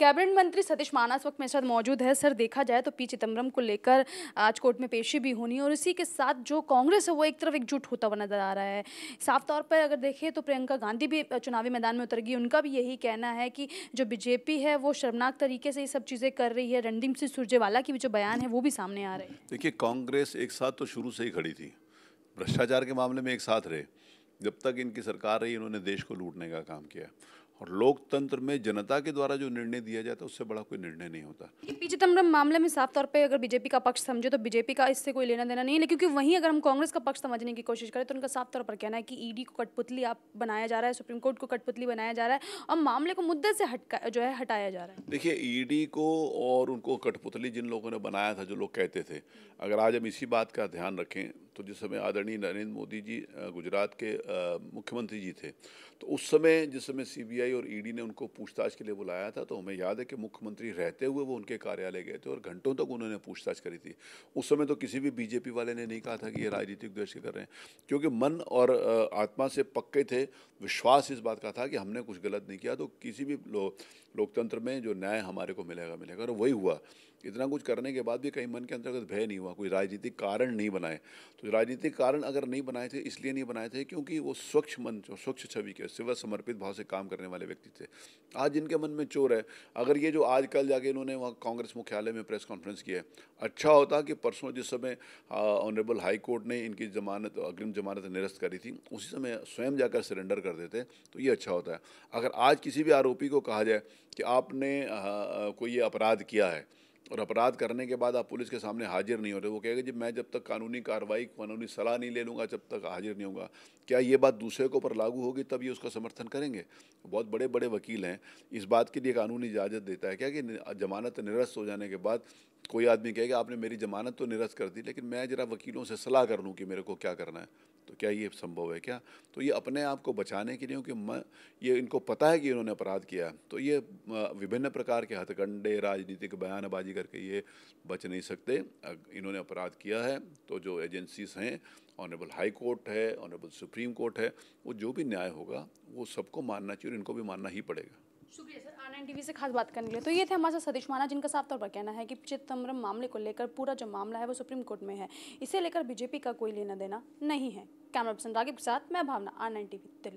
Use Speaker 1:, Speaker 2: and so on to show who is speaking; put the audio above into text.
Speaker 1: cabinet मंत्री सतीश माना इस वक्त मेरे साथ मौजूद है सर देखा जाए तो पी चिदम्बरम को लेकर आज कोर्ट में पेशी भी होनी और इसी के साथ जो कांग्रेस है वो एक तरफ एकजुट होता हुआ नजर आ रहा है साफ तौर पर अगर देखें तो प्रियंका गांधी भी चुनावी मैदान में उतर गई उनका भी यही कहना है कि जो बीजेपी है वो शर्मनाक तरीके से ये सब चीज़ें कर रही है रणदीप सिंह सुरजेवाला की भी जो बयान है वो भी सामने आ रहे हैं
Speaker 2: देखिए कांग्रेस एक साथ तो शुरू से ही खड़ी थी भ्रष्टाचार के मामले में एक साथ रहे जब तक इनकी सरकार रही इन्होंने देश को लूटने का काम किया और लोकतंत्र में जनता के द्वारा जो निर्णय दिया जाता है उससे बड़ा कोई निर्णय नहीं होता
Speaker 1: पी चिदम्बरम तो मामले में साफ तौर पे अगर बीजेपी का पक्ष समझे तो बीजेपी का इससे कोई लेना देना नहीं है क्योंकि वहीं अगर हम कांग्रेस का पक्ष समझने की कोशिश करें तो उनका साफ तौर पर कहना है कि ईडी को कठपुतली आप बनाया जा रहा है सुप्रीम कोर्ट को कठपुतली बनाया जा रहा है और मामले को मुद्दे से हटका जो है हटाया जा रहा है
Speaker 2: देखिए ईडी को और उनको कठपुतली जिन लोगों ने बनाया था जो लोग कहते थे अगर आज हम इसी बात का ध्यान रखें तो जिस समय आदरणीय नरेंद्र मोदी जी गुजरात के मुख्यमंत्री जी थे तो उस समय जिस समय सीबीआई और ईडी e ने उनको पूछताछ के लिए बुलाया था तो हमें याद है कि मुख्यमंत्री रहते हुए वो उनके कार्यालय गए थे और घंटों तक उन्होंने पूछताछ करी थी उस समय तो किसी भी बीजेपी वाले ने नहीं कहा था कि ये राजनीतिक द्वेष कर रहे हैं क्योंकि मन और आत्मा से पक्के थे विश्वास इस बात का था कि हमने कुछ गलत नहीं किया तो किसी भी लोकतंत्र में जो न्याय हमारे को मिलेगा मिलेगा और वही हुआ इतना कुछ करने के बाद भी कहीं मन के अंतर्गत भय नहीं हुआ कोई राजनीतिक कारण नहीं बनाए तो राजनीतिक कारण अगर नहीं बनाए थे इसलिए नहीं बनाए थे क्योंकि वो स्वच्छ मन जो स्वच्छ छवि के सिवा समर्पित भाव से काम करने वाले व्यक्ति थे आज जिनके मन में चोर है अगर ये जो आज कल जाके इन्होंने वहाँ कांग्रेस मुख्यालय में प्रेस कॉन्फ्रेंस किया है अच्छा होता कि परसों जिस समय ऑनरेबल हाई कोर्ट ने इनकी जमानत अग्रिम जमानत निरस्त करी थी उसी समय स्वयं जाकर सरेंडर कर देते तो ये अच्छा होता है अगर आज किसी भी आरोपी को कहा जाए कि आपने कोई ये अपराध किया है और अपराध करने के बाद आप पुलिस के सामने हाजिर नहीं हो रहे वो कहेगा जी मैं जब तक कानूनी कार्रवाई कानूनी सलाह नहीं ले लूँगा जब तक हाजिर नहीं होगा क्या ये बात दूसरे के ऊपर लागू होगी तब ये उसका समर्थन करेंगे बहुत बड़े बड़े वकील हैं इस बात के लिए कानून इजाज़त देता है क्या कि जमानत निरस्त हो जाने के बाद कोई आदमी कहेगा आपने मेरी जमानत तो निरस्त कर दी लेकिन मैं ज़रा वकीलों से सलाह कर लूँ कि मेरे को क्या करना है तो क्या ये संभव है क्या तो ये अपने आप को बचाने के लिए क्योंकि मैं ये इनको पता है कि इन्होंने अपराध किया तो ये विभिन्न प्रकार के हथकंडे राजनीतिक बयानबाजी लेकर के ये बच नहीं सकते इन्होंने अपराध किया है तो जो एजेंसीज हैं ऑनरेबल हाई कोर्ट है ऑनरेबल सुप्रीम कोर्ट है वो जो भी न्याय होगा वो सबको मानना चाहिए और इनको भी मानना ही पड़ेगा
Speaker 1: शुक्रिया सर टीवी से खास बात करने के लिए तो ये थे हमारे साथ सतीश माना जिनका साफ तौर पर कहना है कि चिदम्बरम मामले को लेकर पूरा जो मामला है वो सुप्रीम कोर्ट में है इसे लेकर बीजेपी का कोई लेना देना नहीं है कैमरा पर्सन राकेब के साथ मैं भावना आर टीवी दिल्ली